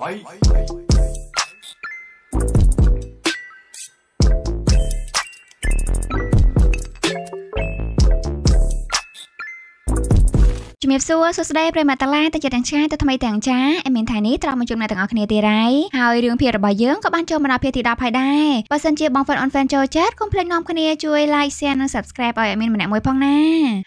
Bye. Bye. ជំរាបសួរសួស្តីប្រិមត្តឡាទាំងជាទាំងឆ្ងាយទៅថ្មីទាំងចាអេមីនថៃនេះត្រង់មកជួបអ្នកទាំងអស់គ្នាទៀតហើយហើយរឿងភាគរបស់យើងក៏បានចូលមកដល់ភាគទី10ហើយដែរបើសិនជាបងប្អូនអូនហ្វេនចូលចិត្តកុំភ្លេចនាំគ្នាជួយ like share និង subscribe ឲ្យអេមីនម្នាក់មួយផងណា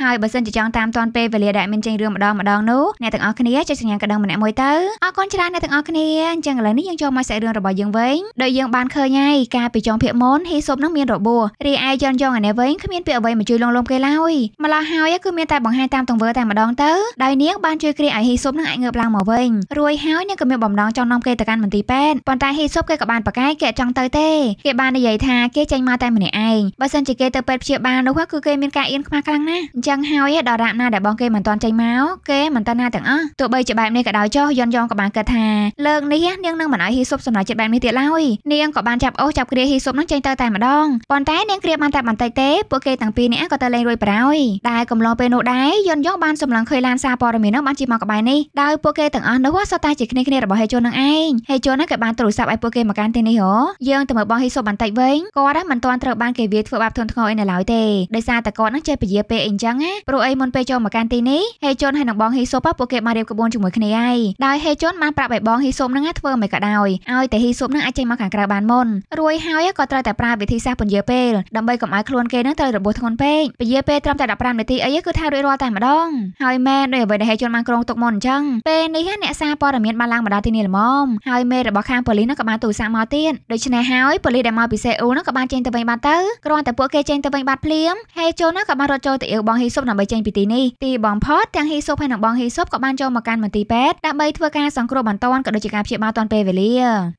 ហើយបើសិនជាចង់តាមទាន់ពេលវេលាដែលអេមីនចេញរឿងម្ដងម្ដងនោះអ្នកទាំងអស់គ្នាចុចសញ្ញាកណ្ដឹងម្នាក់មួយទៅអរគុណច្រើនអ្នកទាំងអស់គ្នាអញ្ចឹងឥឡូវនេះយើងចូលមកសាច់រឿងរបស់យើងវិញដោយយើងបានឃើញហើយការពីចុងភាគមុនហ៊ីស៊ុបនឹងមានរបួសរីឯយ៉នយ៉ងឯនេះវិញគ្មានពាក្យអ្វីមកជួយលងលំគេឡើយម្ល៉េះហើយគឺមានតែបង្ហាញតាមទង្វើតែម្ដងទៅទៅដោយនាងបានជួយគ្រាអាយហ៊ីស៊ុបនឹងអាចងើបឡើងមកវិញរួចហើយនាងក៏មានបំណងចង់នាំគេទៅកាន់មន្ទីរពេទ្យប៉ុន្តែហ៊ីស៊ុបគេក៏បានប្រកែកគេអត់ចង់ទៅទេគេបាននិយាយថាគេចេញមកតែម្នាក់ឯងបើសិនជាគេទៅពេទ្យព្យាបាលនោះគឺគេមានការអៀនខ្មាស់ខ្លាំងណាស់អញ្ចឹងហើយដល់រ៉ាក់ណាដែលបងគេមិនទាន់ចេញមកគេមិនតាន់ណាទាំងអស់ទោះបីជាបែបនេះក៏ដោយចុះយន់យងក៏បានគិតថាលើកនេះនាងនឹងមិនឲ្យហ៊ីស៊ុបសម្រេចចិត្តបែបនេះទៀតឡើយនាងក៏បានចាប់អូសចាប់គ្រាហ៊ីស៊ុបនឹងចេញទៅតែម្ដងប៉ុន្តែនាងគ្រាបានតែបន្តិចទេពួកគេទាំងពីរនាក់ក៏ទៅលេងរួយប្រោយដែលកំឡុងពេលនោះដែរយន់យងបានសម្លឹងឃើញឡានសារព័ត៌មាននោះបានជិះមកក្បែរនេះដោយពួកគេទាំងអស់នោះសុទ្ធតែជាគ្នាគ្នារបស់ហេជុននឹងឯងហេជុនហ្នឹងក៏បានទូរស័ព្ទឲ្យពួកគេមកកាន់ទីនេះហ៎យើងទៅមើលបងហ៊ីសូបន្តិចវិញគាត់មិនទាន់ត្រូវបានគេវាធ្វើបាបធ្ងន់ធ្ងរអីនៅឡើយទេដោយសារតែគាត់នឹងចេះពជាពេលអីអញ្ចឹងណាព្រោះអីមុនពេលចូលមកកាន់ទីនេះហេជុនហើយនឹងបងហ៊ីសូពួកគេបានរៀបក្បួនជាមួយគ្នាហើយដោយហេជុនបានប្រាប់ឲ្យបងហ៊ីសូហ្នឹងធ្វើមិនក៏ដោយឲ្យតែហ៊ីសូហ្នឹងអាចចេញមកខាងក្រៅបានមុនរួយហើយក៏ត្រូវតែប្រើវិធីសាស្ត្រពន្យាពេលដើម្បីកុំឲ្យខ្លួនគេហ្នឹងត្រូវរបួសធ្ងន់ពេកពន្យាពេលត្រឹមតែ15នាទីអីគឺថារួចរាល់តែម្ដងហើយមែមែនដោយអ្វីដែលហេជនបានក្រងទុកមុនអញ្ចឹងពេលនេះអ្នកសារព័ត៌មានបានឡើងបណ្ដាទីនេះល្មមហើយមេរបស់ខាងប៉ូលីសនោះក៏បានទូរស័ព្ទមកទៀតដូច្នេះហើយប៉ូលីសដែលមកពីសេអ៊ូលនោះក៏បានចេញទៅវិញបាត់ទៅគ្រាន់តែពួកគេចេញទៅវិញបាត់ភ្លាមហេជននោះក៏បានរត់ចូលទៅអ៊ីវបងហ៊ីសុបដើម្បីចេញពីទីនេះទីបំផុតទាំងហ៊ីសុបហើយនិងបងហ៊ីសុបក៏បានចូលមកកាន់មន្ទីរពេទ្យដើម្បីធ្វើការសង្គ្រោះបន្ទាន់ក៏ដូចជាការព្យាបាលទាន់ពេលវេលា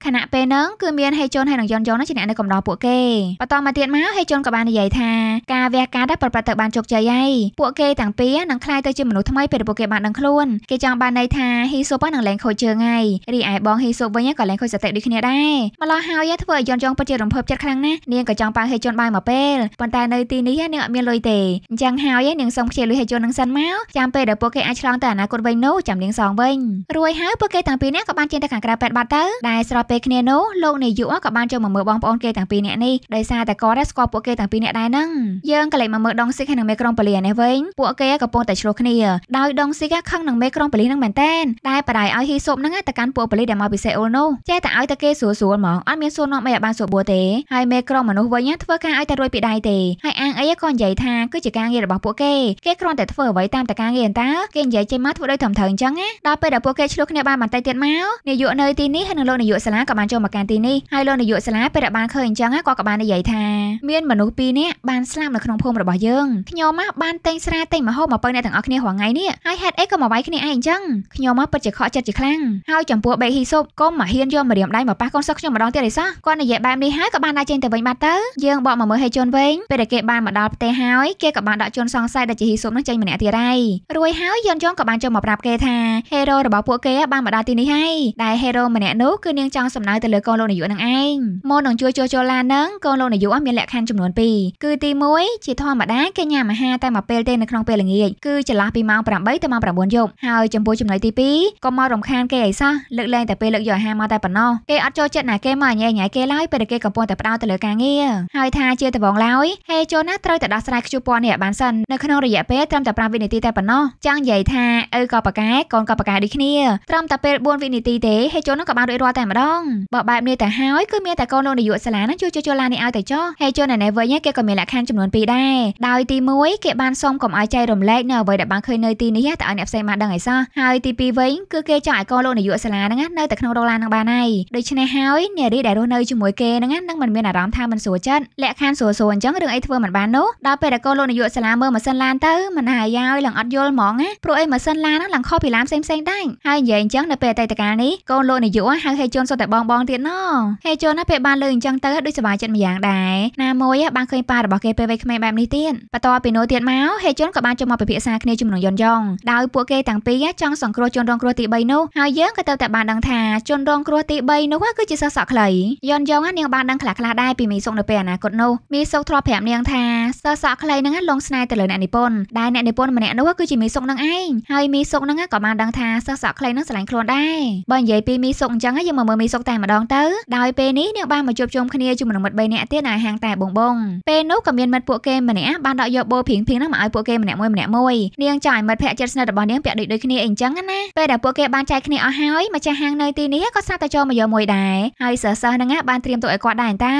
ខណៈពេលហ្នឹងគឺមានហេជនហើយនិងយ៉នយ៉ងនោះជាអ្នកនៅកំដរពួកគេបន្តមកទៀតមកហេជនក៏បាននិយាយថាការវះកាត់ដែលប្រព្រឹត្តទៅបានជោគជ័យហើយពួកគេទាំងពីរនឹងក្លាយទៅជាមនុស្សថ្មីហើយពេលពួកគេបានដឹងខ្លួនគេចង់បានន័យថាហ៊ីសូប៉ានឹងលែងខូចជើងហើយរីឯបងហ៊ីសូវិញក៏លែងខូចសតិដូចគ្នាដែរម្ល៉េះហើយធ្វើឲ្យយន់ចងពិតជារំភើបចិត្តខ្លាំងណាស់នាងក៏ចង់ប៉ាវហេជុនបាយមកពេលប៉ុន្តែនៅទីនេះនាងអត់មានលុយទេអញ្ចឹងហើយនាងសុំខ្ចីលុយហេជុននឹងសិនមកចាំពេលដែលពួកគេអាចឆ្លងទៅអនាគតវិញនោះចាំនាងសងវិញរួយហើយពួកគេទាំងពីរនាក់ក៏បានចេញទៅខាងក្រៅពេទ្យបាត់ទៅដែលស្របពេលគ្នានោះលោកនាយកក៏បានចូលមកមើលបងប្អូនគេទាំងពីរនាក់នេះដោយសារតែគាត់ស្គាល់ពួកគេទាំងពីរនាក់ដែរហ្នឹងយើងក៏លេចមកមើលដងស៊ីកហើយនឹងមេក្រុងពលានេះវិញពួកគេកំពុងតែឆ្លោះគ្នាដោយដងស៊ីកាខឹងនឹងមេក្រុងប៉ូលីសនឹងមែនតែនដែលបដាយឲ្យហ៊ីសូបនឹងទៅកាន់ពួកប៉ូលីសដែលមកពីសេអូលនោះចេះតែឲ្យតែគេស្រួលស្រួលហ្មងអត់មានសួរនាំអីឲ្យបានសុបួរទេហើយមេក្រុងមនុស្សវិញធ្វើការឲ្យតែរួចពីដៃទេហើយអាងអីក៏និយាយថាគឺជាការងាររបស់ពួកគេគេគ្រាន់តែធ្វើអ្វីតាមតែការងារតើគេនិយាយចេញមកធ្វើដោយត្រឹមត្រូវអញ្ចឹងណាដល់ពេលដែលពួកគេឆ្លោះគ្នាបានបន្តិចទៀតមកនាយកនៅទីនេះហើយនឹងលោកនាយកសាលាក៏បានចូលមកកាន់ទីនេះហើយលោកនាយកសាលាពេលដែលបានឃើញអញ្ចឹងគាត់ក៏បាននិយាយថាមានមនុស្សពីរនាក់បានស្លាប់នៅក្នុងភូមិរបស់យើងខ្ញុំបានតែងស្រាតែងមហោបមកពៅអ្នកទាំងអស់គ្នារាល់ថ្ងៃនេះហើយហេតុអីក៏មកវាយគ្នាឯងអញ្ចឹងខ្ញុំមកពិតជាខកចិត្តជាខ្លាំងហើយចំពោះបេកហ៊ីសុបក៏មកហ៊ានយកមករៀមដៃមកប៉ះកូនសិស្សខ្ញុំម្ដងទៀតឯសោះគាត់និយាយបែបនេះហើយក៏បានដាក់ចេញទៅវិញបាត់ទៅយើងបកមកមើលហេជុនវិញពេលដែលគេបានមកដល់ផ្ទះហើយគេក៏បានដកជុនសង្ស័យដែលជាហ៊ីសុបនឹងចេញម្នាក់ទៀតហើយរួយហើយយនយងក៏បានចូលមកប្រាប់គេថាហេរ៉ូរបស់ពួកគេបានមកដល់ទីនេះហើយដែលហេរ៉ូម្នាក់នោះគឺនាងចង់សំដៅទៅលើកូនលោកនាយកនឹងឯងមកនឹងជួយចូលចូលឡាននឹងកូនលោកនាយកមានលក្ខខណ្ឌចំនួន2គឺទី1ជាធម្មតាគេញ៉ាំអាហារតែមួយពេលទេនៅក្នុងពេលល្ងាចគឺចន្លោះពីម៉ោង8ទៅម៉ោង9យប់ហើយចំពោះចំណុចទី2ក៏មករំខានគេអីសោះលើកលែងតែពេលលើកយកអាហារមកតែប៉ុណ្ណោះគេអត់ចូលចិត្តណាគេមកញ៉ៃញ៉ៃគេឡើយពេលដែលគេកំពុងតែផ្ដោតទៅលើការងារហើយថាជាតបងឡើយហេចូលណាត្រូវតែដោះស្រាយខ្ជុះពណ៌នេះឲ្យបានសិននៅក្នុងរយៈពេលត្រឹមតែ5វិនាទីតែប៉ុណ្ណោះចាំងនិយាយថាឪក៏ប៉ាកែកូនក៏ប៉ាកែដូចគ្នាត្រឹមតែពេល4វិនាទីទេហេចូលនឹងក៏បានរួចរាល់តែម្ដងបើបែបនេះទៅហើយគឺមានតែកូនលោកនាយកសាលានឹងជួយចូលឡាននេះឲ្យតែចោះហេចូលណែណែវិញគេក៏មានលក្ខខណ្ឌចំនួន2ដែរដោយទី1គេបានសុំកុំឲ្យចៃរំលែកនៅអ្វីដែលបានឃើញនៅទីនេះតែឲ្យអ្នកផ្សេងមកដឹងឲ្យសោះហើយទី2វិញគឺគេចង់ឲ្យកូនលោកនាយកសាលាហ្នឹងនៅតែក្នុងរោងឡានហ្នឹងបានហើយដូច្នេះហើយនារីដែលរស់នៅជាមួយគេហ្នឹងនឹងមិនមានអារម្មណ៍ថាមិនស្រួលចិត្តលក្ខខណ្ឌស្រួលស្រួលអញ្ចឹងរឿងអីធ្វើមិនបាននោះដល់ពេលដែលកូនលោកនាយកសាលាមើលម៉ាស៊ីនឡានទៅមិនហាយាយឡើងអត់យល់ហ្មងណាព្រោះអីម៉ាស៊ីនឡានហ្នឹងឡើងខុសពីឡានផ្សេងផ្សេងដែរហើយនិយាយអញ្ចឹងនៅពេលអតីតកាលនេះកូនលោកនាយកហៅហេជុនសុទ្ធតែបងបងទៀតណោះហេជុនណាពេលបានលើអញ្ចឹងទៅដូចសប្បាយចិត្តម្យ៉ាងដែរណាមួយបានឃើញប៉ារបស់គេពេលវ័យក្មេងបែបនេះទៀតបន្ទាប់ពីនោះទៀតមកហេជុនក៏បានចូលមកពិភាក្សាគ្នាជាមួយនឹងយុនយយ៉ងដោយពួកគេទាំងពីរចង់សង្គ្រោះជនរងគ្រោះទី3នោះហើយយើងក៏ទៅតែបានដឹងថាជនរងគ្រោះទី3នោះគឺជាសិស្សសក់ខ្លីយ៉នយ៉ងនាងបានដឹងខ្លះៗដែរពីមីសុកនៅពេលអនាគតនោះមីសុកធ្លាប់ប្រាប់នាង ថាសិស្សសក់ខ្លីនឹងលងស្នេហ៍ទៅលើអ្នកនិពន្ធដែលអ្នកនិពន្ធម្នាក់នោះគឺជាមីសុកនឹងឯងហើយមីសុកនឹងក៏បានដឹងថាសិស្សសក់ខ្លីនឹងស្រឡាញ់ខ្លួនដែរបើនិយាយពីមីសុកអញ្ចឹងយើងមកមើលមីសុកតែម្ដងទៅដោយពេលនេះនាងបានមកជួបជុំគ្នាជាមួយនឹងមិត្ត3នាក់ទៀតនៅហាងតែបងបងពេលនោះក៏មានមិត្តពួកគេម្នាក់បានដកយកបោភៀងភៀងនឹងមកឲ្យពួកគេម្នាក់មួយម្នាក់មួយនាងចង់ឲ្យមិត្តមិត្តភ័ក្តិជិតស្និទ្ធរបស់នាងពាក់ដូចដូចគ្នាអីចឹងណាពេលដែលពួកគេបានចែកគ្នាអស់ហើយម្ចាស់ហាងនៅទីនេះក៏ស្រាប់តែចូលមកយកមួយដែរហើយសិស្សសិស្សហ្នឹងបានត្រៀមទុកឲ្យគាត់ដែរតើ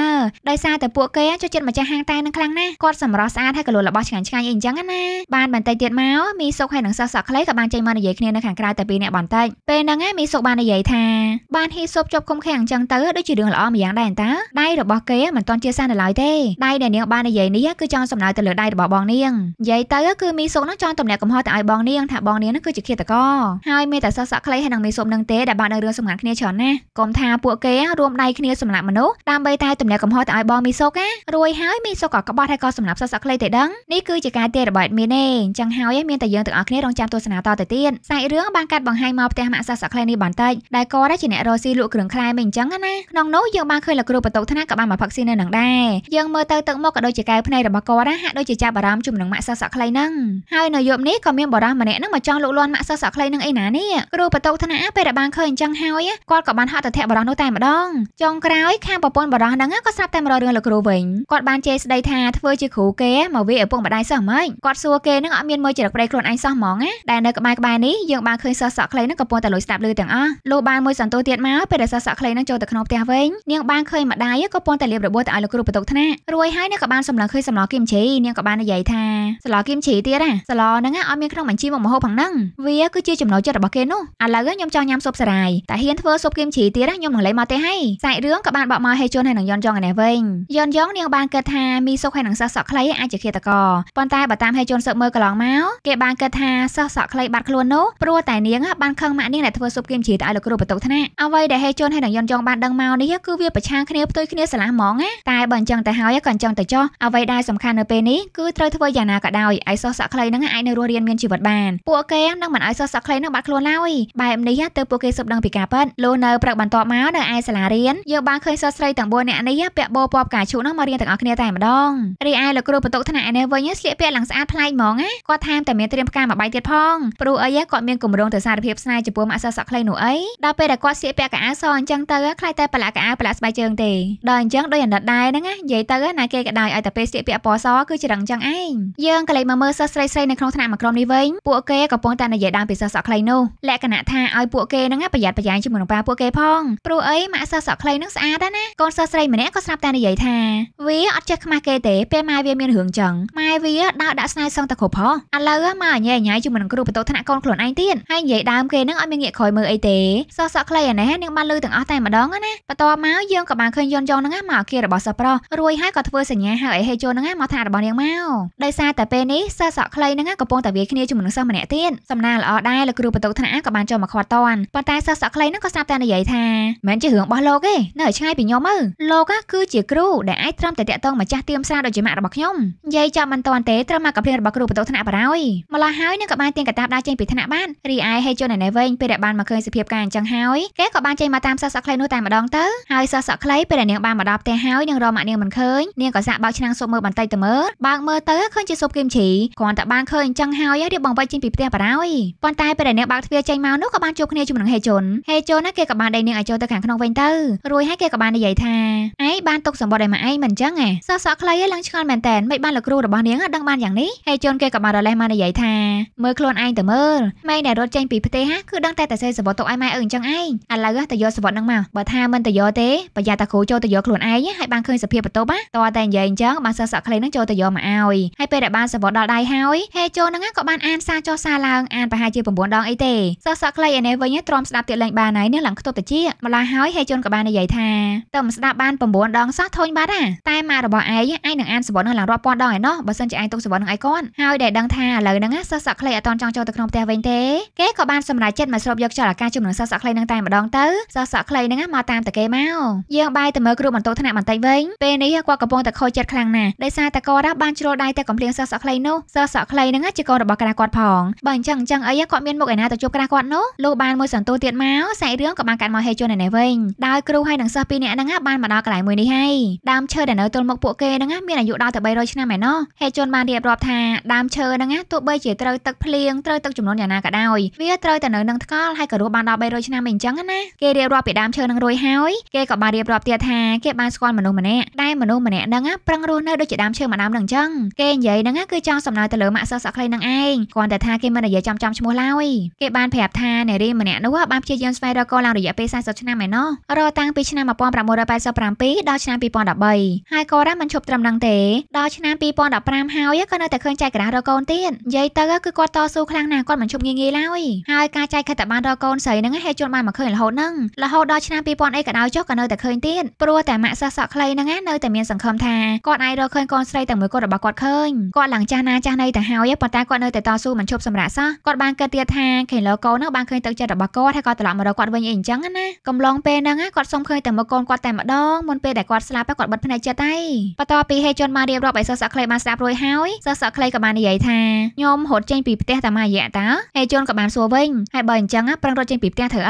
ដោយសារតែពួកគេចូលចិត្តម្ចាស់ហាងតែនឹងខ្លាំងណាស់គាត់សម្រស់ស្អាតហើយកលូរបស់ឆ្ងាញ់ឆ្ងាញ់អីចឹងណាបានបន្តិចទៀតមកមីសុកហើយនឹងសិស្សសក់ខ្លីក៏បានចេញមកនិយាយគ្នានៅខាងក្រៅតែពីរនាក់បន្តិចពេលហ្នឹងមីសុកបាននិយាយថាបានហ៊ីសុបជប់គុំខែអញ្ចឹងទៅដូចជារឿងល្អម្យ៉ាងដែរតើដៃរបស់គេមិនទាន់ជាសានដល់ឡើយទេដៃដែលនាងបាននិយាយនេះគឺចង់សំដៅទៅលើដៃរបស់បងនាងនិយាយទៅគឺមីសុកនឹងចង់ទម្លាក់កំហុសទៅឲ្យបងនាងថាបងនាងនោះគឺជាឃាតករហើយមានតែសិស្សសាក់ខ្លីហើយនឹងមានសពនឹងទេដែលបាននៅរឿងសម្ងាត់គ្នាច្រើនណាស់កុំថាពួកគេរួមដៃគ្នាសម្លាប់មនុស្សដើម្បីតែទម្លាក់កំហុសទៅឲ្យបងមីសុកណារួយហើយមីសុកក៏ក្បត់ហើយក៏សម្លាប់សិស្សសាក់ខ្លីទៅដឹងនេះគឺជាការទាររបស់មានទេអញ្ចឹងហើយមានតែយើងទាំងអស់គ្នារងចាំទស្សនាតទៅទៀតសាច់រឿងបានកាត់បង្ហាញមកផ្ទះម៉ាក់សិស្សសាក់ខ្លីនេះបន្តិចដែលក៏ដែរជាអ្នករស៊ីលក់គ្រឿងខ្លែមិនអញ្ចឹងណាក្នុងនោះយើងបានឃើញលោកគ្រូបន្ទុកថ្នាក់ក៏បានមកផឹកស៊ីនៅនឹងដែរយើងមើលទៅទឹកមុខក៏ដូចជាកែវភ្នែករបស់គាត់ហាក់ដូចជាចាប់អារម្មណ៍ជុំនឹងម៉ាក់សិស្សសាក់ខ្លីហ្នឹងហើយនៅយប់នេះក៏មានបរោះម្នាក់នឹងមកចង់លុកលាន់ម៉ាក់សិស្សសក់ខ្លីនឹងអីណានេះគ្រូបតុកថ្នាក់ពេលដែលបានឃើញអញ្ចឹងហើយគាត់ក៏បានហត់ទៅធាក់បរោះនោះតែម្ដងចុងក្រោយខាងប្រពន្ធបរោះហ្នឹងក៏ស្រាប់តែមកររឿងលោកគ្រូវិញគាត់បានជេរស្ដីថាធ្វើជាគ្រូគេមកវាឪពុកម្ដាយសិស្សហ្មងគាត់សួរគេនឹងអត់មានមើលចរិតប្តីខ្លួនឯងសោះហ្មងណាដែលនៅក្បែរក្បែរនេះយើងបានឃើញសិស្សសក់ខ្លីនឹងកំពុងតែលួចស្ដាប់លឺទាំងអស់លោកបានមួយសន្ទុះទៀតមកពេលដែលសិស្សសក់ខ្លីនឹងចូលទៅក្នុងផ្ទះវិញនាងបានឃើញម្ដាយក៏ប៉ុន្តែលៀបរបួសទៅឲ្យលោកគ្រូបន្ទុកថ្នាក់រួយហើយនឹងក៏បានសម្លឹងឃើញសម្លគីមជ្រីនាងក៏បាននិយាយថាសម្លគីមជ្រីទៀតណាសម្លហ្នឹងអត់មានក្នុងមកបញ្ជីមុខម្ហូបផងហ្នឹងវាគឺជាចំណូលចិត្តរបស់គេនោះឥឡូវខ្ញុំចង់ញ៉ាំស៊ុបសារាយតែហ៊ានធ្វើស៊ុបគីមជ្រីទៀតខ្ញុំនឹងលេងមកទេហើយសាច់រឿងក៏បានបកមកហេជុនហើយនឹងយ៉នយ៉ងឯនេះវិញយ៉នយ៉ងនាងបានគិតថាមីសុកហើយនឹងសិស្សសក់ខ្លីអាចជាឃាតករប៉ុន្តែបើតាមហេជុនសឹកមើលកន្លងមកគេបានគិតថាសិស្សសក់ខ្លីបាត់ខ្លួននោះព្រោះតែនាងបានខឹងម៉ាក់នាងដែលធ្វើស៊ុបគីមជ្រីទៅឲ្យលោកគ្រូបន្ទុកថ្នាក់អ្វីដែលហេជុនហើយនឹងយ៉នយ៉ងបានដឹងមកនេះគឺវាប្រឆាំងគ្នាផ្ទុយគ្នាឆ្លាស់ហ្មងណាតែបើអញ្ចឹងទៅហើយក៏អញ្ចឹងទៅចោះអ្វីដែលសំខាន់នៅពេលនេះគឺត្រូវធ្វើយ៉ាងណាក៏ដោយឯសិស្សសក់ខ្លីនឹងអាចនៅរស់រៀនមានជីវិតបានពួកគេនឹងមិនឲ្យសិស្សសក់ខ្លីនឹងបាត់ខ្លួនឡើយបែបនេះទៅពួកគេស៊ើបដឹងពីការប៉ັດលោកនៅព្រឹកបន្ទាប់មកនៅឯសាលារៀនយើងបានឃើញសិស្សស្រីទាំង4នាក់នេះពាក់បោពណ៌ផ្កាឈូកនោះមករៀនទាំងអស់គ្នាតែម្ដងរីឯលោកគ្រូបន្ទុកថ្នាក់ឯនេះវិញស្លៀកពាក់ឡើងស្អាតប្លែកហ្មងណាគាត់ថែមតែមានត្រៀមផ្កាមួយបាយទៀតផងព្រោះអីគាត់មានគម្រោងទៅសារភាពស្នេហ៍ចំពោះមាក់សិស្សសក់ខ្លីនោះអីដល់ពេលដែលគាត់ស្លៀកពាក់កៅអៅសអញ្ចឹងទៅខ្លាចតែប្រឡាក់កៅអៅប្រឡាក់ស្បែកជើងទេដល់អញ្ចឹងដោយអាណិតដែរហ្នឹងណានិយាយទៅណាគេក៏ដែរឲ្យតែពេលស្លៀកពាក់ពណ៌សគឺជារឹងអញ្ចឹងឯងយើងក៏លេចមកមើលសិស្សស្រីស្រីនៅក្នុងថ្នាក់មួយក្រុមនេះវិញវិញពួកគេកំពុងតែនិយាយដើមពីសិស្សសក់ខ្លីនោះលក្ខណៈថាឲ្យពួកគេនឹងប្រយ័ត្នប្រយែងជាមួយនឹងប៉ាពួកគេផងព្រោះអីម៉ាក់សិស្សសក់ខ្លីនឹងស្អាតដែរណាកូនសិស្សស្រីម្នាក់ក៏ស្រាប់តែនិយាយថាវាអត់ចេះខ្មាស់គេទេពេលម៉ែវាមានរឿងចឹងម៉ែវាដើរដាក់ស្នែសងតែគ្រប់ផងឥឡូវមកញ៉ែញ៉ៃជាមួយនឹងគ្រូបន្ទោថ្នាក់កូនខ្លួនឯងទៀតហើយនិយាយដើមគេនឹងឲ្យមានងាកក្រោយមើលអីទេសិស្សសក់ខ្លីអានេះនឹងបានលឺទាំងអស់តែម្ដងណាបន្ទាប់មកយើងក៏បានឃើញយន់យងនឹងមកអគាររបស់សិស្សប្រុសរួយហើយក៏ធ្វើសញ្ញាហៅឲ្យហេជូននឹងមកថារបស់នាងមកដោយសារតែពេលនេះសិស្សសក់ខ្លីនឹងកំពុងតែវាគ្នាជាមួយនឹងសិស្សម្នាក់ទៀតសំណាល្អដែរលោកគ្រូបន្ទុកថ្នាក់ក៏បានចូលមកខ្វាត់តន់ប៉ុន្តែសិស្សសក់ខ្លីហ្នឹងក៏ស្រាប់តែនិយាយថាមិនជារឿងរបស់លោកទេនៅឆ្ងាយពីខ្ញុំមើលលោកគឺជាគ្រូដែលអាចត្រឹមតែតាក់ទងម្ចាស់ទៀមសារដូចជាម៉ាក់របស់ខ្ញុំនិយាយចាប់មិនតាន់ទេត្រឹមមកកំភ្លៀងរបស់គ្រូបន្ទុកថ្នាក់បារោយម្ល៉េះហើយនឹងក៏បានទៀងកតាបដើរចេញពីថ្នាក់បានរីឯហេជុនណែវិញពេលដែលបានមកឃើញសភាពការអញ្ចឹងហើយគេក៏បានចេញមកតាមសិស្សសក់ខ្លីនោះតែម្ដងទៅហើយសិស្សសក់ខ្លីពេលដែលនាងបានមកដល់ផ្ទះហើយនឹងរមាក់នាងមិនឃើញនាងក៏សាក់បោកឆ្នាំងស៊ុបមើលបន្តិចទៅមើលបើកមើលទៅឃើញជាស៊ុបគីមជ្រីគ្រាន់តែបានឃើញអញ្ចឹងហើយរៀបបង្វិចចេញពីផ្ទះបារោយប៉ុន្តែពេលដែលនាងបើកទ្វារចេញមកនោះក៏បានជួបគ្នាជាមួយនឹងហេជុនហេជុនណាគេក៏បានដេកនាងឲ្យចូលទៅខាងក្នុងវិញទៅរួចហើយគេក៏បាននិយាយថាឯងបានទុកសម្បត្តិឲ្យម៉ាក់ឯងមិនអញ្ចឹងហ៎សោះសក់ខ្លីឯងឡើងឆ្ងល់មែនតែនមិនបានលោកគ្រូរបស់នាងដឹងបានយ៉ាងនេះហេជុនគេក៏បានរលេះមកនិយាយថាមើលខ្លួនឯងទៅមើលម៉ែដែលរត់ចេញពីផ្ទះគឺដឹងតែតែសេសម្បត្តិទុកឲ្យម៉ែអើអញ្ចឹងឯងឥឡូវទៅយកសម្បត្តិនឹងមកបើថាមិនទៅយកទេប្រយ័ត្នតែគ្រូចូលទៅយកខ្លួនឯងហើយបានឃើញសភាពបន្ទប់ណាតើតែនិយាយអញ្ចឹងបានសិស្សសក់ខ្លីនឹងចូលទៅយកមកឲ្យហើយពេលដែលបានសម្បត្តិដល់ដៃហើយហេជុនហ្នឹងក៏បានអានសារចុះសារឡើងអានប្រហែលជា9ដងអីទេសិស្សសក់ខ្លីឯនេះវិញទ្រាំស្ដាប់ទៀតលេងបានហើយនឹងឡើងខ្ទប់តិចម្ល៉េះហើយហេជុនក៏បាននិយាយថាតើមិនស្ដាប់បាន9ដងសោះធុញបាត់ណាតែម៉ារបស់ឯងឯងនឹងអានសវននឹងឡើងរាប់ពាន់ដងឯណោះបើសិនជាឯងទុកសវននឹងឯងគាត់ហើយដែលដឹងថាឥឡូវហ្នឹងសិស្សសក់ខ្លីអត់តន់ចង់ចូលទៅក្នុងផ្ទះវិញទេគេក៏បានសម្រេចចិត្តមកស្រូបយកចលអាការជំនួសសិស្សសក់ខ្លីនឹងតែម្ដងទៅសិស្សសក់ខ្លីហ្នឹងមកតាមតគេមកយើងបាយទៅមើលគ្រូបន្ទោថ្នាក់បន្តិចវិញពេលនេះគាត់កំពុងតែខូចចិត្តខ្លាំងណាស់ដោយសារតែគាត់បានជ្រុលដៃតែកំភ្លៀងសិស្សសក់ខ្លីនោះសិស្សសក់ខ្លីហ្នឹងជាកូនរបស់កណាគាត់ផងបើអញ្ចឹងអញ្ចឹងអីគាត់មានមុខឯណាទៅជួបក្រាស់គាត់នោះលុះបានមួយសន្ទុះទៀតមកសាច់រឿងក៏បានកាត់មកហេជូនឯនេះវិញដោយគ្រូហើយនឹងសិស្សពីរនាក់ហ្នឹងបានមកដល់កន្លែងមួយនេះហើយដើមឈើដែលនៅទល់មុខពួកគេហ្នឹងមានអាយុដល់តែ300ឆ្នាំឯណោះហេជូនបានរៀបរាប់ថាដើមឈើហ្នឹងទោះបីជាត្រូវទឹកភ្លៀងត្រូវទឹកចំនួនយ៉ាងណាក៏ដោយវាត្រូវតែនៅនឹងថ្កល់ហើយក៏រស់បានដល់300ឆ្នាំឯអញ្ចឹងណាគេរៀបរាប់ពីដើមឈើហ្នឹងរួចហើយគេក៏បានរៀបរាប់ទៀតថាគេបានស្គាល់មនុស្សម្នាក់ដែលមនុស្សម្នាក់ហ្នឹងប្រឹងរស់នៅដូចជាដើមឈើមួយដើមហ្នឹងអញ្ចឹងគេនិយាយហ្នឹងគឺចង់សំដៅទៅលើម៉ាក់សិស្សសក់ខ្លីហ្នឹងឯងគ្រាន់តែថាគេមិននិយាយចំចំឈ្មោះឡើយគេបានប្រាប់ថានារីម្នាក់នោះបានព្យាយាមស្វែងរកកូនឡើងរយៈពេល40ឆ្នាំឯណោះរកតាំងពីឆ្នាំ1987ដល់ឆ្នាំ2013ហើយក៏រ៉ាមិនឈប់ត្រឹមនឹងទេដល់ឆ្នាំ2015ហើយក៏នៅតែឃើញចែកក្រាស់រកកូនទៀតនិយាយទៅគឺគាត់តស៊ូខ្លាំងណាស់គាត់មិនឈប់ងាយងាយឡើយហើយការចែកខិតតបានរកកូនស្រីហ្នឹងហេជន់បានមកឃើញរហូតហ្នឹងរហូតដល់ឆ្នាំ2000អីក៏ដោយចុះក៏នៅតែឃើញទៀតព្រោះតែម៉ាក់សះសក់ខ្លីហ្នឹងណានៅតែមានសង្ឃឹមថាគាត់អាចរកឃើញកូនស្រីទាំងមួយគាត់របស់គាត់ឃើញគាត់ឡើងចាស់ណាចាស់ណីទៅហើយប៉ុន្តែគាត់នៅតែតស៊ូមិនឈប់សម្រាកសោះគាត់បានគិតទៀតថាខេឡូកូនហ្នឹងបានឃើញទឹកចិត្តរបស់គាត់ហើយគាត់ត្រឡប់មករកគាត់វិញអីអញ្ចឹងណាកំឡុងពេលហ្នឹងគាត់សុំឃើញតែមើលកូនគាត់តែម្ដងមុនពេលដែលគាត់ស្លាប់គាត់បិទភ្នែកចិត្តហើយបន្ទាប់ពីហេជុនបានរៀបរាប់ឲ្យសិស្សសាក់ក្លេបានស្ដាប់រួចហើយសិស្សសាក់ក្លេក៏បាននិយាយថាខ្ញុំរត់ចេញពីផ្ទះតាមរយៈតាហេជុនក៏បានសួរវិញហើយបើអញ្ចឹងប្រឹងរត់ចេញពីផ្ទះធ្វើ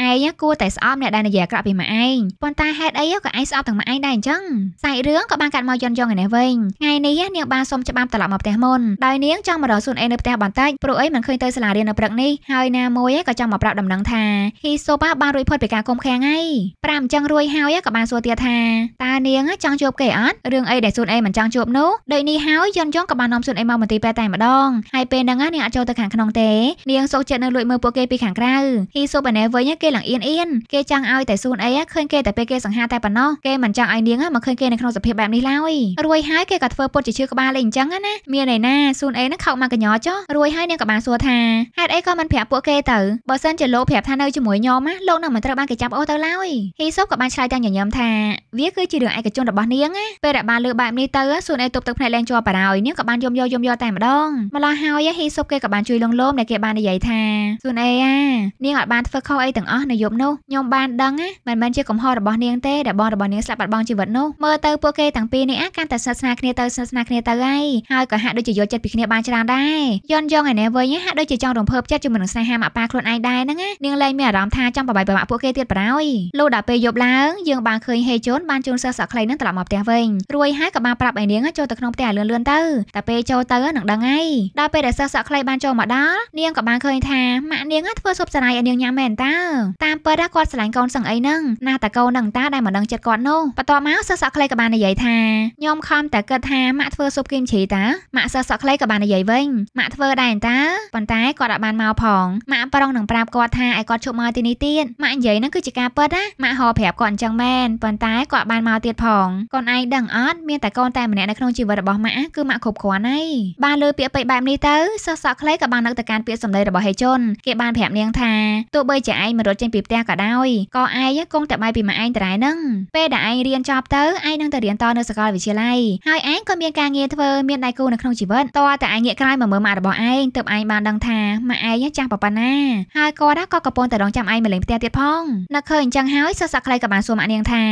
អីឯងគួរតែស្អប់អ្នកដែលនិយាយអាក្រក់ពីម៉ែឯងប៉ុន្តែហេតុអីក៏ឯងស្អប់ទាំងម៉ែឯងដែរអញ្ចឹងសាច់រឿងក៏បានកាត់មកយន់យងឯនេះវិញថ្ងៃនេះនាងបានសុំច្បាប់ត្រឡប់មកផ្ទះមុនដោយនាងចង់មករកសួនអេនៅផ្ទះបន្តិចព្រោះអីមិនឃើញទៅសាលារៀននៅព្រឹកនេះហើយណាមួយក៏ចង់មកប្រាប់ដំណឹងថាហ៊ីសូប៉ាបានរួចផុតពីការគុំខាំងហើយប្រាំអញ្ចឹងរួយហើយក៏បានសួរទៀតថាតើនាង ចង់ជួបគេអត់រឿងអីដែលសួនអីមិនចង់ជួបនោះដូចនេះហើយយន់យងក៏បាននាំសួនអីមកមន្ទីរពេទ្យតែម្ដងហើយពេលហ្នឹងនាងអាចចូលទៅខាងក្នុងទេនាងសុកចិត្តនៅលួចមើលពួកគេពីខាងក្រៅហ៊ីសូប៉ាណែវិញគេឡើងអៀនអៀនគេចង់ឲ្យតែសួនអីឃើញគេតែពេលគេសង្ហាតែប៉ុណ្ណោះគេមិនចង់ឲ្យនាងមកឃើញគេនៅក្នុងសភាពបែបនេះឡើយរួយហើយគេក៏ធ្វើពុតជាឈឺក្បាលលេងអញ្ចឹងណាមានន័យណាសួនអីហ្នឹងខោកមកកញ្ញោចុះរួចហើយនាងក៏បានសួរថាហេតុអីក៏មិនប្រាប់ពួកគេទៅបើសិនជាលោកប្រាប់ថានៅជាមួយញោមណាលោកនឹងមិនត្រូវបានគេចាប់អូសទៅឡើយហ៊ីសូបក៏បានឆ្លើយទាំងញញឹមថាវាគឺជារឿងឯកជនរបស់នាងណាពេលដែលបានលើបែបនេះទៅសួនអេទប់ទឹកភ្នែកលែងជាប់បារោយនាងក៏បានយំយោយំយោតែម្ដងម្ល៉េះហើយហ៊ីសូបគេក៏បានជួយលងលោមដែលគេបាននិយាយថាសួនអេអានាងអត់បានធ្វើខុសអីទាំងអស់នៅយប់នោះញោមបានដឹងណាមិនមែនជាកំហុសរបស់នាងទេដែលបងរបស់នាងស្លាប់បាត់បង់ជីវិតនោះមើលទៅពួកគេទាំងពីរនេះអាកាន់តែស្និទ្ធស្នាលគ្នាទៅស្និទ្ធស្នាលគ្នាទៅហើយហើយក៏ហាក់ដូចជាយល់ចិត្តពីគ្នាបានច្រើនដែរយន់យងឯណេះវិញហាក់ដូចជាចង់រំភើបចិត្តជាមួយនឹងស្នេហាម៉ាក់ប៉ាខ្លួនឯងដែរហ្នឹងណានាងលែងមានអារម្មណ៍ថាចង់បបាយប្រមាក់ពួកគេទៀតបណ្ដោយលុះដល់ពេលយប់ឡើងយើងបានឃើញហេជុនបានជូនសិស្សសាក់ខ្លីនឹងត្រឡប់មកផ្ទះវិញរួចហើយក៏បានប្រាប់ឲ្យនាងចូលទៅក្នុងផ្ទះឲ្យលឿនលឿនទៅតែពេលចូលទៅនឹងដឹងហើយដល់ពេលដែលសិស្សសាក់ខ្លីបានចូលមកដល់នាងក៏បានឃើញថាម៉ាក់នាងធ្វើសុបសារាយឲ្យនាងញ៉ាំមែនតើតាមពិតគាត់ស្រឡាញ់កូនសឹងអីហ្នឹងណាតែកូននឹងតាដែលមិនដឹងចិត្តគាត់នោះបន្ទាប់មកសិស្សសាក់ខ្លីក៏បាននិយាយថាខ្ញុំខំតែគិតថាម៉ាក់ធ្វើសុបគីមជ្រីតាម៉ាក់សិស្សសាក់ខ្លីក៏បាននិយាយវិញម៉ាក់ធ្វើដែរតាប៉ុន្តែគាត់អត់បានមកផងម៉ាក់ប្រុងនឹងប្រាប់គាត់ថាឲ្យគាត់ឈប់មកទីនេះទៀតម៉ាក់និយាយហ្នឹងគឺជាការពិតណាម៉ាក់ហៅប្រាប់គាត់អញ្ចឹងមែនប៉ុន្តែគាត់បានមកទៀតផងកូនឯងដឹងអត់មានតែកូនតែម្នាក់នៅក្នុងជីវិតរបស់ម៉ាក់គឺម៉ាក់គ្រប់គ្រាន់ហើយបានលើពាក្យពេចបែបនេះទៅសិស្សសក់ខ្លីក៏បាននឹកទៅការពាក្យសម្ដីរបស់ហេជុនគេបានប្រាប់នាងថាទោះបីជាឯងមិនរត់ចេញពីផ្ទះក៏ដោយក៏ឯងគង់តែបាយពីម៉ាក់ឯងតរ៉ែហ្នឹងពេលដែលឯងរៀនចប់ទៅឯងនឹងទៅរៀនតនៅសាកលវិទ្យាល័យហើយឯងក៏មានការងារធ្វើមានដៃគូនៅក្នុងជីវិតតើតែឯងងាកក្រោយមកមើលម៉ារបស់ឯងទើបឯងបានដឹងថាម៉ាក់ឯងចាស់ប៉ុណ្ណាហើយគាត់ក៏កំពុងតែរងចាំឯងមកលេងផ្ទះទៀតផងនៅឃើញអញ្ចឹងហើយសិស្សសាក់ខ្លីក៏បានសួរម៉ាក់នាងថា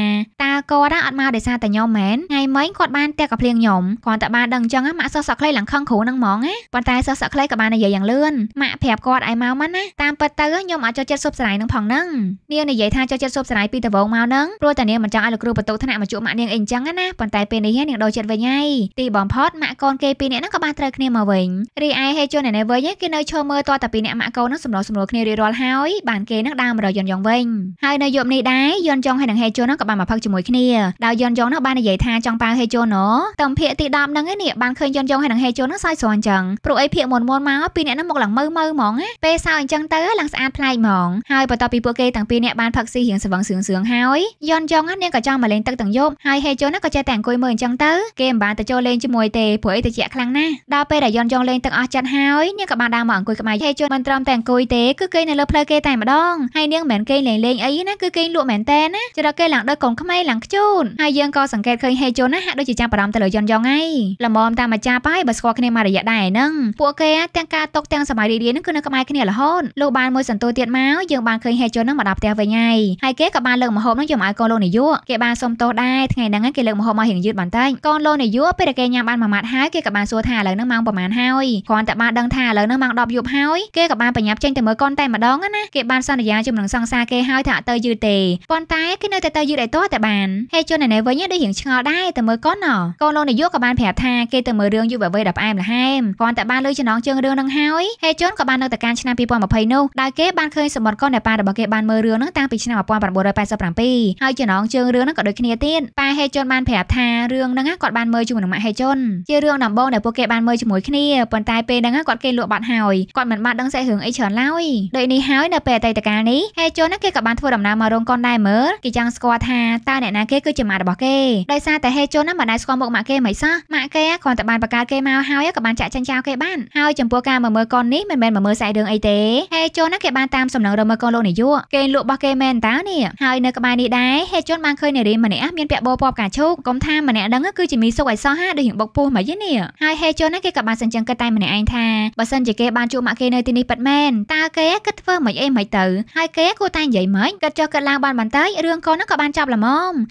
តើគាត់អត់មកដោយសារតែខ្ញុំមែនថ្ងៃមិញគាត់បានតែកភ្លៀងខ្ញុំគាត់តែបានដឹងអញ្ចឹងម៉ាក់សិស្សសាក់ខ្លីឡើងខឹងគ្រូនឹងហ្មងណាប៉ុន្តែសិស្សសាក់ខ្លីក៏បាននិយាយយ៉ាងលឿនម៉ាក់ប្រាប់គាត់ឯងមកមិនណាតាមពិតទៅខ្ញុំអត់ចូលចិត្តសុបស្រាយនឹងផងហ្នឹងនាងនិយាយថាចូលចិត្តសុបស្រាយពីដំបូងមកហ្នឹងព្រោះតែនាងមិនចង់ឲ្យលោកគ្រូបន្ទុកថ្នាក់មកជួបម៉ាក់នាងអីអញ្ចឹងណាប៉ុន្តែពេលនេះនាងដូរចិត្តវិញហើយទីបំផុតម៉ាក់កូនគេពីរនាក់ហ្នឹងក៏បានត្រូវគ្នាមកវិញរីរីឯហេជនឯនេះវិញគេនៅឈរមើលតតែពីអ្នកម៉ាក់កូននឹងសម្លសម្លគ្នារៀបរាល់ហើយបានគេនឹងដើមរយន់យ៉ងវិញហើយនៅយប់នេះដែរយន់យ៉ងហើយនឹងហេជននឹងក៏បានមកផឹកជាមួយគ្នាដោយយន់យ៉ងនឹងបាននិយាយថាចង់ប៉ាវហេជនណូតំភាកទី10ហ្នឹងឯនេះបានឃើញយន់យ៉ងហើយនឹងហេជននឹងសាយស្រអញ្ចឹងព្រោះអីភាកមុនមុនមកពីអ្នកនឹងមកឡើងមើមើហ្មងណាពេលសើអញ្ចឹងទៅឡើងស្អាតប្លែកហ្មងហើយបន្ទាប់ពីពួកគេទាំងពីរអ្នកបានផឹកស៊ីរៀងស្វឹងសឿងសឿងហើយយន់យ៉ងនាងក៏ចង់មកលេងទឹកទាំងយប់ហើយហេជនក៏ចេះតែអង្គុយមើលអញ្ចឹងទៅគេមិនបានទៅចូលលេងជាមួយទេព្រោះអីត្រជាក់ខ្លាំងណាស់ដល់ពេលដែលយន់យ៉ងលេងទឹកអស់ចិត្តហើយនាងក៏បានដើរមកអង្គុយក្បែរយាយជន់មិនត្រឹមតែអង្គុយទេគឺគេនៅលើផ្លូវគេតែម្ដងហើយនាងមិនមែនគេលេងលេងអីណាគឺគេលក់មែនតែណាចរគេឡើងដោយកូនខ្មែរឡើងខ្ជូនហើយយើងក៏សង្កេតឃើញហេជន់ណាហាក់ដូចជាចាប់អារម្មណ៍ទៅលើយន់យ៉ងឯងល្មមតាមអាចារ្យបាយបើស្គាល់គ្នាមករយៈដែរហ្នឹងពួកគេទាំងការຕົកទាំងសម័យរៀនហ្នឹងគឺនៅក្បែរគ្នារហូតលោកបានមួយសន្ទុះទៀតមកយើងបានឃើញហេជន់ហ្នឹងមកដល់ផ្ទះវិញហើយហើយគេក៏បានលើកម្ហូបហ្នឹងយកមកឲ្យកូនលោកនាយកគេបានសុំទោសដែរថ្ងៃហ្នឹងគេលើកម្ហូបមករៀងយឺតបន្តិចកូនលោកនាយកពេលដែលគេញ៉ាំបានមួយម៉ាត់ហើយគេក៏បានសួរថាឥឡូវហ្នឹងម៉ោងប្រហែលហើយគ្រាន់តែបានដឹងថាឥឡូវហ្នឹងម៉ោង10យប់ហើយគេក៏បានបញ្ញាប់ចេញទៅមើលកូនតែម្ដងណាគេបានសន្យាជាមួយនឹងសង្សារគេហើយថាអត់ទៅយឺតទេប៉ុន្តែគេនៅតែទៅយឺតឯតោះតែបានហេជនណែវិញដូចរៀងឆ្ងល់ដែរទៅមើលកូនណកូនលោកនាយកក៏បានប្រាប់ថាគេទៅមើលរឿងយុវវ័យដល់ផ្អែមល្ហែមគ្រាន់តែបានលើចំណងជើងរឿងហ្នឹងហើយហេជនក៏បាននៅតែកានឆ្នាំ2020នោះដែលគេបានឃើញសម្បត្តិកូននៃប៉ារបស់គេបានមើលរឿងហ្នឹងតាំងពីឆ្នាំ1987ហើយចំណងជើងរឿងហ្នឹងក៏ដូចគ្នាទៀតប៉ាហេជនបានប្រាប់ថារឿងហ្នឹងគាត់បានមើលជាមួយនឹងម៉ាក់ហេជនជារឿងដំបូងដែលពួកគេបានមើលជាមួយគ្នាប៉ុន្តែពេលហ្នឹងគាត់គេលក់បាត់ហើយគាត់មិនបានដឹងសេះរឿងអីច្រើនឡើយដូចនេះហើយនៅពេលអតីតកាលនេះហេជុនគេក៏បានធ្វើដំណើរមករោងកុនដែរមើលគេចង់ស្គាល់ថាតើអ្នកណាគេគឺជាម៉ាក់របស់គេដោយសារតែហេជុនមិនដែលស្គាល់មុខម៉ាក់គេមិនសោះម៉ាក់គេគ្រាន់តែបានបង្កើតគេមកហើយក៏បានចាក់ចិញ្ចោលគេបានហើយចំពោះការមើលកុននេះមិនមែនមើលសាច់រឿងអីទេហេជុនគេបានតាមសំណងរមើលកុនលោកនាយកគេលក់របស់គេមែនតើនេះហើយនៅក្បែរនេះដែរហេជុនបានឃើញនារីម្នាក់មានពាក់បោពណ៌ផ្កាឈូកកុំថាម្នាក់ដឹងគឺជាមីសុកអីសោះហាដូចជាបុកពោះមកយីនេះហើយហេជុនគេក៏បានសញ្ជឹងគេតែម្នាក់ឯងថាបើសិនជាគេបានជួបម៉ាក់គេនៅទីនេះពិតមែនតើគេគិតធ្វើមិនអីមិនទៅហើយគេគួរតែនិយាយមិនគិតចុះគិតឡើងបានបន្តិចរឿងកូនហ្នឹងក៏បានចប់ល្មម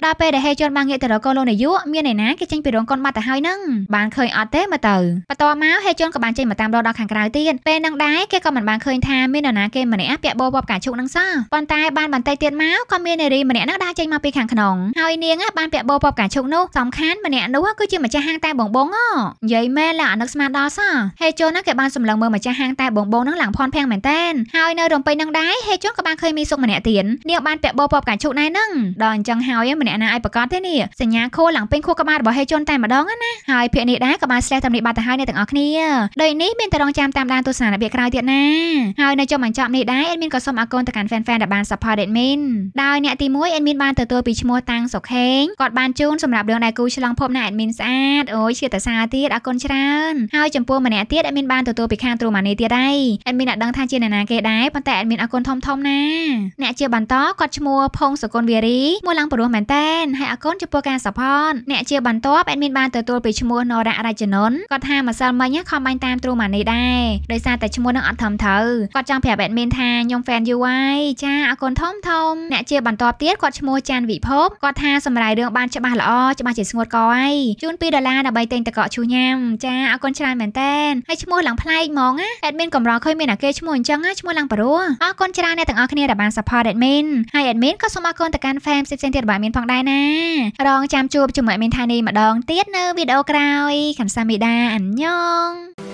ដល់ពេលដែលហេជន់បានងាកទៅរកកូនលោកនាយកមានឯណាគេចេញពីរោងកុនបាត់ទៅហើយហ្នឹងបានឃើញអត់ទេមើលទៅបន្ទាប់មកហេជន់ក៏បានចេញមកតាមរកដល់ខាងក្រៅទៀតពេលហ្នឹងដែរគេក៏មិនបានឃើញថាមាននរណាគេម្នាក់ពាក់បោបបកាឈុកហ្នឹងសោះប៉ុន្តែបានបន្តិចទៀតមកក៏មាននារីម្នាក់ហ្នឹងដើរចេញមកពីខាងក្នុងហើយនាងបានពាក់បោបបកាឈុកនោះសំខាន់ម្នាក់នោះគឺជាម្ចាស់ហាងតែបងបងនិយាយមែនឡាអានឹកស្មានដល់សោះហេជុនហ្នឹងគេបានសម្លឹងមើលម្ចាស់ហាងតែបងបងហ្នឹងឡើងផនភាំងមែនតែនហើយនៅរំពេចហ្នឹងដែរហេជុនក៏បានឃើញមីសុកម្នាក់ទៀតនាងបានពាក់បោពណ៌ផ្កាឈូកដែរហ្នឹងដល់អញ្ចឹងហើយម្នាក់ណាឯប្រកាសទេនេះសញ្ញាខួរឡើងពេញខួរក្បាលរបស់ហេជុនតែម្ដងណាហើយភាកនេះដែរក៏បានស្លេះតាមនេះបាត់ទៅហើយអ្នកទាំងអស់គ្នាដូចនេះមានតែរងចាំតាមដានទស្សនារបៀបក្រោយទៀតណាហើយនៅចុងបញ្ចប់នេះដែរអេដមីនក៏សូមអរគុណទៅកាន់ fan fan ដែលបាន support អេដមីនដោយអ្នកទី1អេដមីនបានទទួលពីឈ្មោះតាំងសុខេងគាត់បានជូនសម្រាប់រឿងដែលគូឆ្លងភពណាអេដមីនស្អាតអូយជាតសាទៀតអរគុណច្រើនហើយចំពោះម្នាក់អ្នកទៀតអេមីនបានទទួលពីខាងទ្រូម៉ានីទៀតហើយអេមីនអាចដឹងថាជាអ្នកណាគេដែរប៉ុន្តែអេមីនអរគុណធំធំណាអ្នកជាបន្តគាត់ឈ្មោះផុងសុគន្ធវារីមួយឡើងព្រោះមែនតែនហើយអរគុណចំពោះការសផនអ្នកជាបន្តអេមីនបានទទួលពីឈ្មោះនរៈរជននគាត់ថាម្សិលមិញខំបាញ់តាមទ្រូម៉ានីដែរដោយសារតែឈ្មោះនឹងអត់ត្រឹមត្រូវគាត់ចង់ប្រាប់អេមីនថាខ្ញុំ fan យូហើយចាអរគុណធំធំអ្នកជាបន្តទៀតគាត់ឈ្មោះចាន់វិភពគាត់ថាសម្រាយរឿងបានច្បាស់ល្អច្បាស់ជាស្ងួតកហើយជូន2ដុល្លារដើម្បីទិញតកកឈូសញ៉ាំចាអរគុណច្រើនមែនតែនហើយឈ្មោះឡើងប្លែកហ្មងណាអេដមីនកម្រឃើញមានអាគេឈ្មោះអញ្ចឹងណាឈ្មោះឡើងប្រួរអរគុណច្រើនអ្នកទាំងអស់គ្នាដែលបាន support អេដមីនហើយអេដមីនក៏សូមអរគុណទៅកាន់ fan ផ្សេងៗទៀតរបស់មានផងដែរណារងចាំជួបជាមួយមានថានីម្ដងទៀតនៅវីដេអូក្រោយខំសាមីដាអញ្ញង